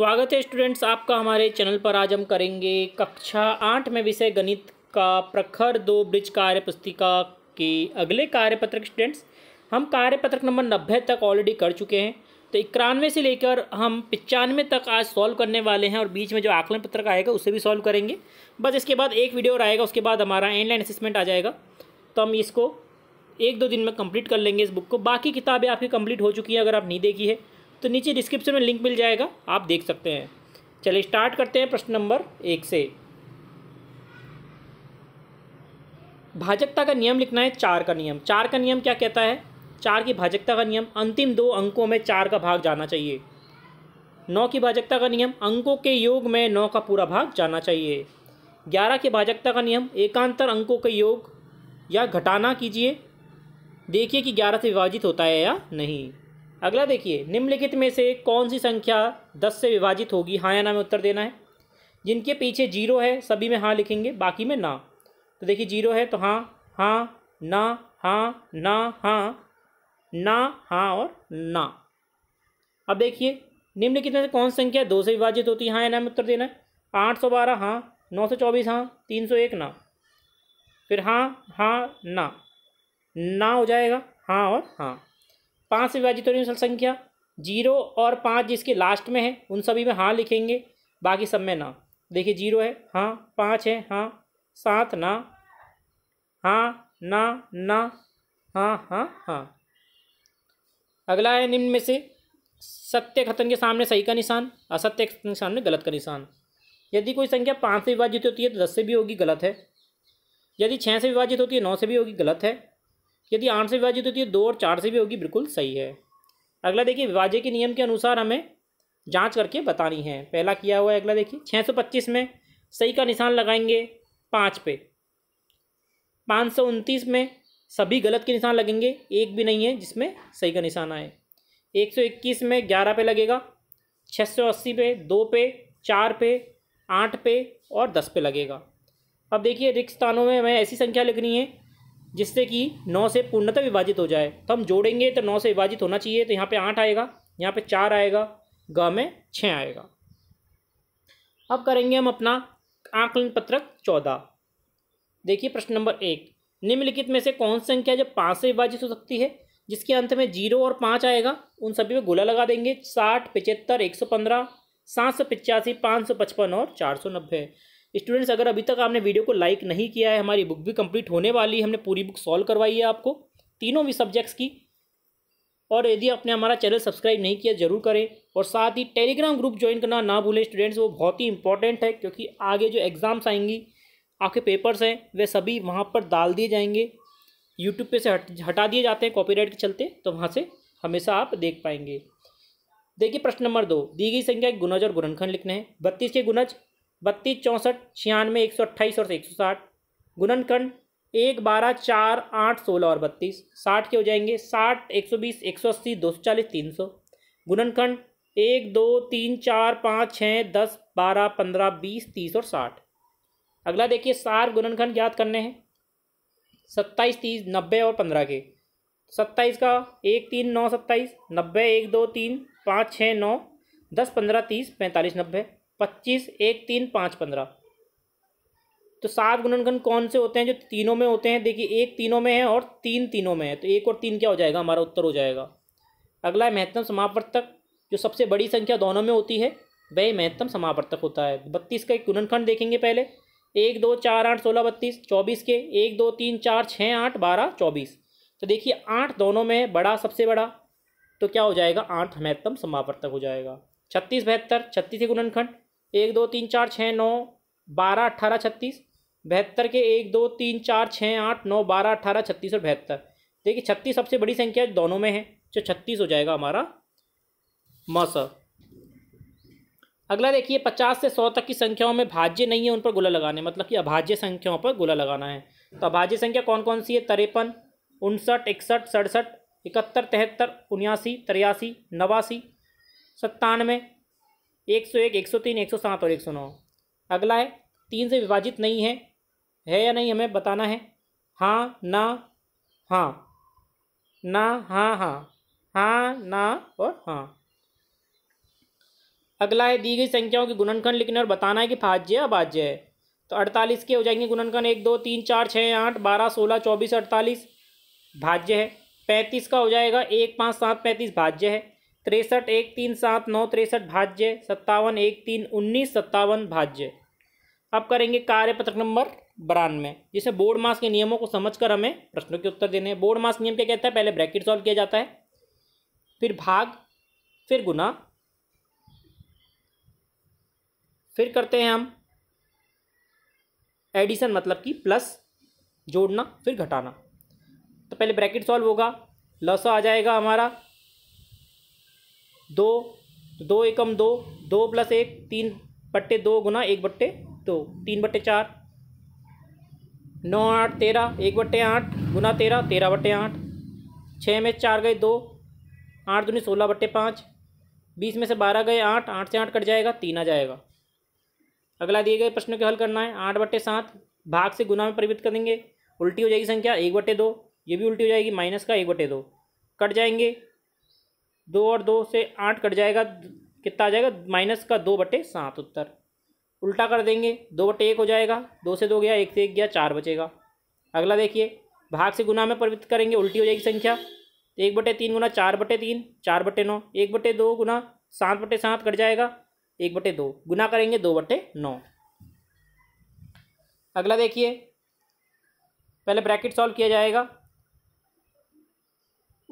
स्वागत है स्टूडेंट्स आपका हमारे चैनल पर आज हम करेंगे कक्षा आठ में विषय गणित का प्रखर दो ब्रिज कार्य पुस्तिका के अगले कार्यपत्रक स्टूडेंट्स हम कार्यपत्रक नंबर नब्बे तक ऑलरेडी कर चुके हैं तो इक्यानवे से लेकर हम पचानवे तक आज सॉल्व करने वाले हैं और बीच में जो आकलन पत्रक आएगा उसे भी सॉल्व करेंगे बस इसके बाद एक वीडियो और आएगा उसके बाद हमारा एंड लाइन असेसमेंट आ जाएगा तो हम इसको एक दो दिन में कम्प्लीट कर लेंगे इस बुक को बाकी किताबें आपकी कंप्लीट हो चुकी हैं अगर आप नहीं देखी है तो नीचे डिस्क्रिप्शन में लिंक मिल जाएगा आप देख सकते हैं चलिए स्टार्ट करते हैं प्रश्न नंबर एक से भाजकता का नियम लिखना है चार का नियम चार का नियम क्या कहता है चार की भाजकता का नियम अंतिम दो अंकों में चार का भाग जाना चाहिए नौ की भाजकता का नियम अंकों के योग में नौ का पूरा भाग जाना चाहिए ग्यारह की भाजकता का नियम एकांतर अंकों के योग या घटाना कीजिए देखिए कि ग्यारह से विभाजित होता है या नहीं अगला देखिए निम्नलिखित में से कौन सी संख्या दस से विभाजित होगी हाँ या ना में उत्तर देना है जिनके पीछे जीरो है सभी में हाँ लिखेंगे बाकी में ना तो देखिए जीरो है तो हाँ हाँ ना हाँ ना हाँ ना हाँ और ना अब देखिए निम्नलिखित में से कौन सी संख्या दो से विभाजित होती है हाँ या ना में उत्तर देना है आठ सौ बारह हाँ नौ सौ चौबीस हाँ तीन सौ एक ना फिर हाँ हाँ ना ना हो जाएगा हाँ और हाँ पाँच से विभाजित हो रही है संख्या जीरो और पाँच जिसके लास्ट में है उन सभी में हाँ लिखेंगे बाकी सब में ना देखिए जीरो है हाँ पाँच है हाँ सात ना हाँ ना ना हाँ हाँ हाँ अगला है निम्न में से सत्य कथन के सामने सही का निशान असत्य कथन के सामने गलत का निशान यदि कोई संख्या पाँच से विभाजित होती है तो दस से भी होगी गलत है यदि छः से विभाजित होती है नौ से भी होगी गलत है यदि आठ से विभाजित होती है दो और चार से भी होगी बिल्कुल सही है अगला देखिए विभाज्य के नियम के अनुसार हमें जांच करके बतानी है पहला किया हुआ है अगला देखिए छः सौ पच्चीस में सही का निशान लगाएंगे पाँच पे पाँच सौ उनतीस में सभी गलत के निशान लगेंगे एक भी नहीं है जिसमें सही का निशान आए एक सौ इक्कीस में ग्यारह पे लगेगा छः सौ अस्सी पे दो पे चार पे आठ पे और दस पे लगेगा अब देखिए रिक्त स्थानों में हमें ऐसी संख्या लिखनी है जिससे कि नौ से पूर्णतः विभाजित हो जाए तो हम जोड़ेंगे तो नौ से विभाजित होना चाहिए तो यहाँ पे आठ आएगा यहाँ पे चार आएगा ग में छः आएगा अब करेंगे हम अपना आकलन पत्रक चौदह देखिए प्रश्न नंबर एक निम्नलिखित में से कौन सी संख्या जब पाँच से विभाजित हो सकती है जिसके अंत में जीरो और पाँच आएगा उन सभी में गोला लगा देंगे साठ पिचहत्तर एक सौ पंद्रह सात सौ पचासी पाँच सौ पचपन और चार सौ नब्बे स्टूडेंट्स अगर अभी तक आपने वीडियो को लाइक नहीं किया है हमारी बुक भी कंप्लीट होने वाली है हमने पूरी बुक सॉल्व करवाई है आपको तीनों भी सब्जेक्ट्स की और यदि आपने हमारा चैनल सब्सक्राइब नहीं किया जरूर करें और साथ ही टेलीग्राम ग्रुप ज्वाइन करना ना भूलें स्टूडेंट्स वो बहुत ही इंपॉर्टेंट है क्योंकि आगे जो एग्ज़ाम्स आएंगी आपके पेपर्स हैं वे सभी वहाँ पर डाल दिए जाएंगे यूट्यूब पे से हट हटा दिए जाते हैं कॉपी के चलते तो वहाँ से हमेशा आप देख पाएंगे देखिए प्रश्न नंबर दो दी गई संख्या के गुनज और गुरनखंड लिखने हैं बत्तीस के गुनज बत्तीस चौंसठ छियानवे एक सौ अट्ठाईस और एक सौ साठ गुणनखंड एक बारह चार आठ सोलह और बत्तीस साठ के हो जाएंगे साठ एक सौ बीस एक सौ अस्सी दो सौ चालीस तीन सौ गुणनखंड एक दो तीन चार पाँच छः दस बारह पंद्रह बीस तीस और साठ अगला देखिए सार गुणनखंड ज्ञात करने हैं सत्ताईस तीस नब्बे और पंद्रह के सत्ताईस का एक तीन नौ सत्ताईस नब्बे एक दो तीन पाँच छः नौ दस पंद्रह तीस पैंतालीस नब्बे पच्चीस एक तीन पाँच पंद्रह तो सात गुणनखंड कौन से होते हैं जो तीनों में होते हैं देखिए एक तीनों में है और तीन तीनों में है तो एक और तीन क्या हो जाएगा हमारा उत्तर हो जाएगा अगला है महत्तम समापर्तक जो सबसे बड़ी संख्या दोनों में होती है वह महत्तम समापर्तक होता है बत्तीस का एक गुणनखंड देखेंगे पहले एक दो चार आठ सोलह बत्तीस चौबीस के एक दो तीन चार छः आठ बारह चौबीस तो देखिए आठ दोनों में है बड़ा सबसे बड़ा तो क्या हो जाएगा आठ महत्तम समापर्तक हो जाएगा छत्तीस बहत्तर छत्तीस गुणनखंड एक दो तीन चार छः नौ बारह अट्ठारह छत्तीस बहत्तर के एक दो तीन चार छः आठ नौ बारह अट्ठारह छत्तीस और बहत्तर देखिए छत्तीस सबसे बड़ी संख्या दोनों में है जो छत्तीस हो जाएगा हमारा मस अगला देखिए पचास से सौ तक की संख्याओं में भाज्य नहीं है उन पर गोला लगाने मतलब कि अभाज्य संख्याओं पर गोला लगाना है तो अभाज्य संख्या कौन कौन सी है तिरपन उनसठ इकसठ सड़सठ इकहत्तर तिहत्तर उन्यासी तिरासी नवासी सत्तानवे एक सौ एक एक सौ तीन एक सौ सात और एक सौ नौ अगला है तीन से विभाजित नहीं है है या नहीं हमें बताना है हाँ ना हाँ ना हाँ हाँ हाँ ना और हाँ अगला है दी गई संख्याओं के गुणनखंड लिखने और बताना है कि भाज्य या भाज्य है तो अड़तालीस के हो जाएंगे गुणनखंड एक दो तीन चार छः आठ बारह सोलह चौबीस अड़तालीस भाज्य है पैंतीस का हो जाएगा एक पाँच सात पैंतीस भाज्य है तिरसठ एक तीन सात नौ तिरसठ भाज्य सत्तावन एक तीन उन्नीस सत्तावन भाज्य अब करेंगे कार्य पत्रक नंबर बरानवे जिसमें बोर्ड मास के नियमों को समझकर हमें प्रश्नों के उत्तर देने हैं बोर्ड मास नियम क्या कहता है पहले ब्रैकेट सॉल्व किया जाता है फिर भाग फिर गुना फिर करते हैं हम एडिशन मतलब कि प्लस जोड़ना फिर घटाना तो पहले ब्रैकेट सॉल्व होगा लसा आ जाएगा हमारा दो दो एकम दो दो प्लस एक तीन बट्टे दो गुना एक बट्टे दो तीन बट्टे चार नौ आठ तेरह एक बट्टे आठ गुना तेरह तेरह बट्टे आठ छः में चार गए दो आठ दूनी सोलह बट्टे पाँच बीस में से बारह गए आठ आठ से आठ कट जाएगा तीन आ जाएगा अगला दिए गए प्रश्न को हल करना है आठ बट्टे सात भाग से गुना में परिवर्तित करेंगे उल्टी हो जाएगी संख्या एक बट्टे दो ये भी उल्टी हो जाएगी माइनस का एक बटे दो कट जाएंगे दो और दो से आठ कट जाएगा कितना आ जाएगा माइनस का दो बटे सात उत्तर उल्टा कर देंगे दो बटे एक हो जाएगा दो से दो गया एक से एक गया चार बचेगा अगला देखिए भाग से गुना में परिवर्तित करेंगे उल्टी हो जाएगी संख्या एक बटे तीन गुना चार बटे तीन चार बटे नौ एक बटे दो गुना सात बटे सात कट जाएगा एक बटे दो गुना करेंगे दो बटे नौ अगला देखिए पहले ब्रैकेट सॉल्व किया जाएगा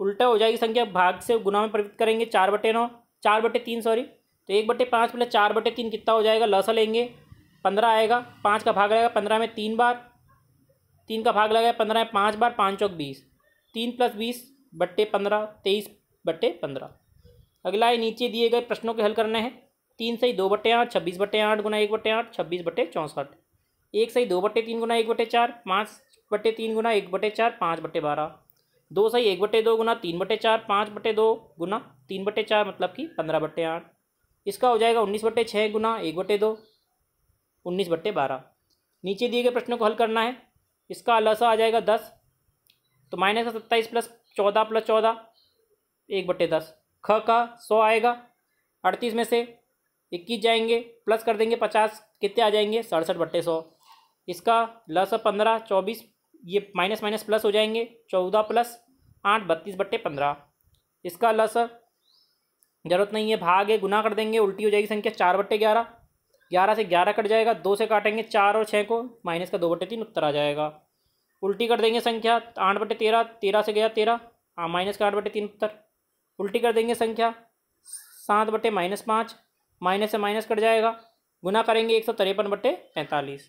उल्टा हो जाएगी संख्या भाग से गुना में प्रवृत्त करेंगे चार बटे नौ चार बटे तीन सॉरी तो एक बटे पाँच प्लस चार बटे तीन कितना हो जाएगा लसा लेंगे पंद्रह आएगा पाँच का भाग लगेगा पंद्रह में तीन बार तीन का भाग लगेगा पंद्रह में पाँच बार पाँच चौक बीस तीन प्लस बीस बट्टे पंद्रह तेईस बट्टे पंद्रह अगला है नीचे दिए गए प्रश्नों के हल करने हैं तीन सही दो बट्टे आठ छब्बीस बट्टे आठ गुना एक बट्टे आठ छब्बीस बट्टे चौंसठ एक सही दो बट्टे तीन गुना एक बट्टे चार पाँच बट्टे तीन गुना एक बट्टे चार पाँच बट्टे बारह दो सही एक बटे दो गुना तीन बटे चार पाँच बटे दो गुना तीन बटे चार मतलब कि पंद्रह बटे आठ इसका हो जाएगा उन्नीस बटे छः गुना एक बटे दो उन्नीस बटे बारह नीचे दिए गए प्रश्नों को हल करना है इसका अलसा आ जाएगा दस तो माइनस का सत्ताईस प्लस चौदह प्लस चौदह एक बटे दस ख का सौ आएगा अड़तीस में से इक्कीस जाएंगे प्लस कर देंगे पचास कितने आ जाएंगे सड़सठ बटे सौ इसका लस पंद्रह चौबीस ये माइनस माइनस प्लस हो जाएंगे चौदह प्लस आठ बत्तीस बट्टे पंद्रह इसका लस ज़रूरत नहीं है भाग है गुना कर देंगे उल्टी हो जाएगी संख्या चार बट्टे ग्यारह ग्यारह से ग्यारह कट जाएगा दो से काटेंगे चार और छः को माइनस का दो बट्टे तीन उत्तर आ जाएगा उल्टी कर देंगे संख्या आठ बट्टे तेरह तेरह से गया तेरह हाँ माइनस का आठ बटे तीन उत्तर उल्टी कर देंगे संख्या सात बटे माइनस पाँच माइनस से माइनस कट जाएगा गुना करेंगे एक सौ तिरपन बटे पैंतालीस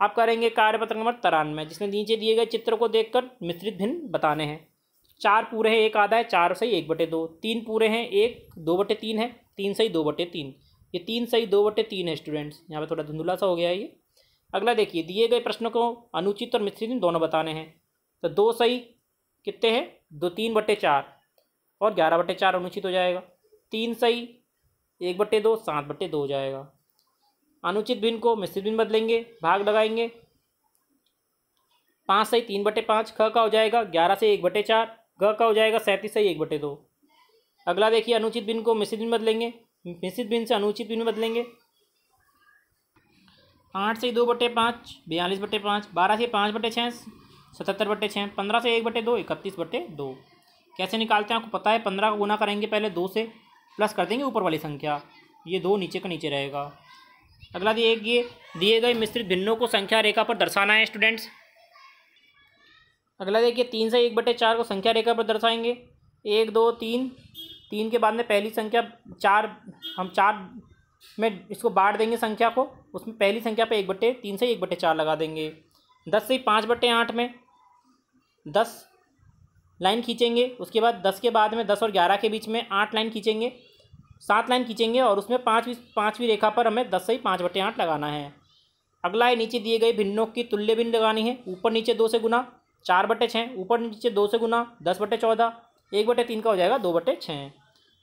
आप करेंगे कार्यपत्र नंबर तिरानवे जिसमें नीचे दिए गए चित्र को देखकर मिश्रित भिन्न बताने हैं चार पूरे हैं एक आधा है चार सही एक बटे दो तीन पूरे हैं एक दो बटे तीन है तीन सही दो बटे तीन ये तीन सही दो बटे तीन है स्टूडेंट्स यहाँ पे थोड़ा धुंधला सा हो गया है ये अगला देखिए दिए गए प्रश्नों को अनुचित और मिश्रित दोनों बताने हैं तो दो सही कितने हैं दो तीन बटे चार और ग्यारह बटे चार अनुचित हो जाएगा तीन सही एक बटे दो सात बटे दो हो जाएगा अनुचित भिन्न को मिश्रित भिन्न बदलेंगे भाग लगाएंगे पाँच सही तीन बटे पाँच ख का हो जाएगा ग्यारह से एक बटे चार ग का हो जाएगा सैंतीस सही एक बटे दो अगला देखिए अनुचित भिन्न को मिश्रित भिन्न बदलेंगे मिश्रित भिन्न से अनुचित भिन्न बदलेंगे आठ से दो बटे पाँच बयालीस बटे पाँच बारह से पाँच बटे छः सतहत्तर बटे छः पंद्रह से एक बटे दो इकतीस बटे दो कैसे निकालते हैं आपको पता है पंद्रह का गुना करेंगे पहले दो से प्लस कर देंगे ऊपर वाली संख्या ये दो नीचे का नीचे रहेगा अगला दिए गए दिए गए मिश्रित भिन्नों को संख्या रेखा पर दर्शाना है स्टूडेंट्स अगला देखिए तीन से एक बटे चार को संख्या रेखा पर दर्शाएंगे एक दो तीन तीन के बाद में पहली संख्या चार हम चार में इसको बांट देंगे संख्या को उसमें पहली संख्या पर एक बटे तीन से एक बटे चार लगा देंगे दस से पाँच बटे आठ में दस लाइन खींचेंगे उसके बाद दस के बाद में दस और ग्यारह के बीच में आठ लाइन खींचेंगे सात लाइन खींचेंगे और उसमें पाँचवीं पाँचवीं रेखा पर हमें दस से ही पाँच बटे आठ लगाना है अगला है नीचे दिए गए भिन्नों की तुल्य भिन्न लगानी है ऊपर नीचे दो से गुना चार बटे छः ऊपर नीचे दो से गुना दस बटे चौदह एक बटे तीन का हो जाएगा दो बटे छः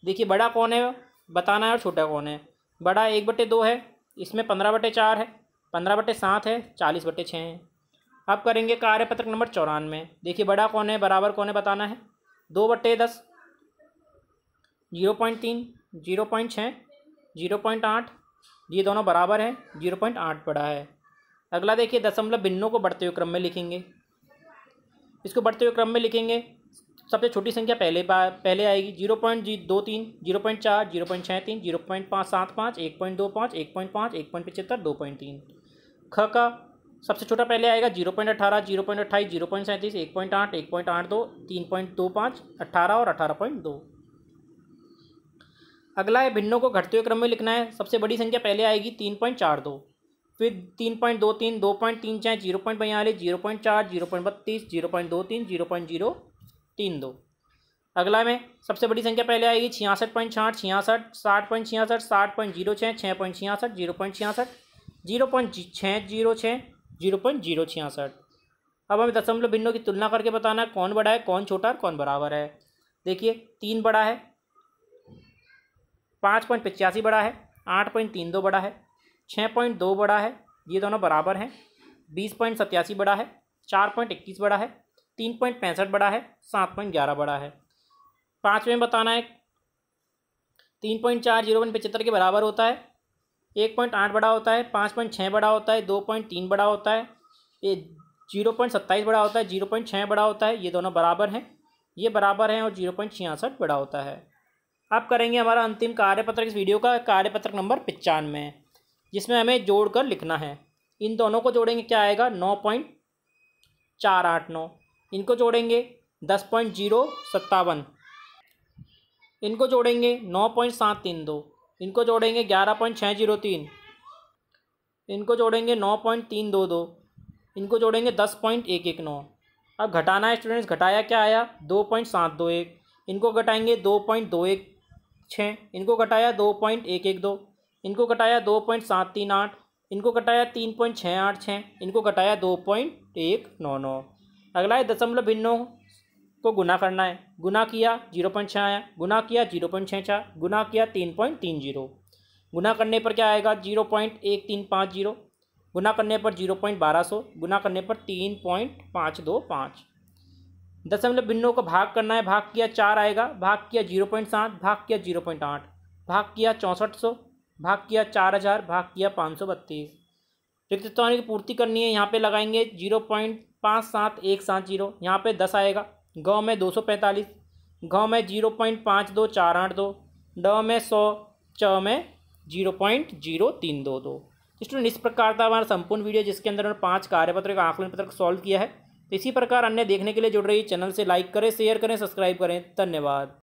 देखिए बड़ा कौन है बताना है और छोटा कौन है बड़ा एक बटे दो है इसमें पंद्रह बटे चार है पंद्रह बटे सात है चालीस बटे छः है अब करेंगे कार्यपत्रक नंबर चौरानवे देखिए बड़ा कौन है बराबर कौन है बताना है दो बटे दस जीरो पॉइंट तीन जीरो पॉइंट छः जीरो पॉइंट आठ ये दोनों बराबर हैं जीरो पॉइंट आठ पड़ा है अगला देखिए दशमलव बिन्नों को बढ़ते हुए क्रम में लिखेंगे इसको बढ़ते हुए क्रम में लिखेंगे सबसे छोटी संख्या पहले पहले आएगी जीरो पॉइंट जी दो तीन जीरो पॉइंट चार जीरो पॉइंट छः तीन जीरो पॉइंट पाँच सात पाँच एक पॉइंट दो पाँच एक पॉइंट पाँच एक पॉइंट पचहत्तर दो पॉइंट तीन ख का सबसे छोटा पहले आएगा जीरो पॉइंट अठारह जीरो पॉइंट अट्ठाईस जीरो पॉइंट सैंतीस एक पॉइंट आठ एक पॉइंट आठ दो तीन पॉइंट दो पाँच अट्ठारह और अठारह पॉइंट दो अगला है भिन्नों को घटते हुए क्रम में लिखना है सबसे बड़ी संख्या पहले आएगी तीन पॉइंट चार दो फिर तीन पॉइंट दो तीन दो पॉइंट तीन चाहे जीरो पॉइंट बयालीस जीरो पॉइंट चार जीरो पॉइंट बत्तीस जीरो पॉइंट दो तीन जीरो पॉइंट जीरो तीन दो अगला में सबसे बड़ी संख्या पहले आएगी छियासठ पॉइंट छाठ छियासठ साठ पॉइंट छियासठ साठ पॉइंट जीरो छः छः पॉइंट छियासठ जीरो पॉइंट छियासठ जीरो पॉइंट छः जीरो छः जीरो पॉइंट जीरो छियासठ अब हमें दशमलव भिन्नों की तुलना करके बताना है कौन बड़ा है कौन छोटा है कौन बराबर है देखिए तीन बड़ा है पाँच पॉइंट पचासी बड़ा है आठ पॉइंट तीन दो बड़ा है छः पॉइंट दो बड़ा है ये दोनों बराबर हैं बीस पॉइंट सत्यासी बड़ा है चार पॉइंट इक्कीस बड़ा है तीन पॉइंट पैंसठ बड़ा है सात पॉइंट ग्यारह बड़ा है पाँचवें बताना है तीन पॉइंट चार जीरो पॉइंट पचहत्तर के बराबर होता है एक पॉइंट आठ बड़ा होता है पाँच पॉइंट छः बड़ा होता है दो पॉइंट तीन बड़ा होता है ये जीरो पॉइंट सत्ताईस बड़ा होता है जीरो पॉइंट छः बड़ा होता है ये दोनों बराबर हैं ये बराबर हैं और जीरो पॉइंट छियासठ बड़ा होता है अब करेंगे हमारा अंतिम कार्यपत्रक इस वीडियो का कार्यपत्रक नंबर पचानवे जिसमें हमें जोड़ कर लिखना है इन दोनों को जोड़ेंगे क्या आएगा नौ पॉइंट चार आठ नौ इनको जोड़ेंगे दस पॉइंट जीरो सत्तावन इनको जोड़ेंगे नौ पॉइंट सात तीन दो इनको जोड़ेंगे ग्यारह पॉइंट छः जीरो तीन इनको जोड़ेंगे नौ पॉइंट तीन दो दो इनको जोड़ेंगे दस पॉइंट एक एक नौ अब घटाना है स्टूडेंट्स घटाया क्या आया दो पॉइंट सात दो एक इनको घटाएंगे दो पॉइंट दो एक छः इनको घटाया दो पॉइंट एक एक दो इनको घटाया दो पॉइंट सात तीन आठ इनको घटाया तीन पॉइंट छः आठ छः इनको घटाया दो पॉइंट एक नौ नौ अगला है दशमलव भिन्नों को गुना करना है गुना किया जीरो पॉइंट छः आया गुना किया जीरो पॉइंट छः छः गुना किया तीन पॉइंट तीन जीरो गुना करने पर क्या आएगा जीरो पॉइंट एक तीन पाँच जीरो गुना करने पर जीरो पॉइंट बारह सौ गुना करने पर तीन पॉइंट पाँच दो पाँच दशमलव मतलब बिन्नों को भाग करना है भाग किया चार आएगा भाग किया जीरो पॉइंट सात भाग किया जीरो पॉइंट आठ भाग किया चौंसठ सौ भाग किया चार हज़ार भाग किया पाँच सौ बत्तीस रिक्त की पूर्ति करनी है यहाँ पे लगाएंगे जीरो पॉइंट पाँच सात एक सात जीरो यहाँ पे दस आएगा गाँव में दो सौ पैंतालीस गाँव में जीरो पॉइंट पाँच दो चार आठ दो ड में सौ च में जीरो पॉइंट जीरो तीन दो दो स्टूडेंट इस प्रकार था हमारा संपूर्ण वीडियो जिसके अंदर हमने पाँच कार्यपत्र का आकलन पत्र सॉल्व किया है इसी प्रकार अन्य देखने के लिए जुड़ रही चैनल से लाइक करें शेयर करें सब्सक्राइब करें धन्यवाद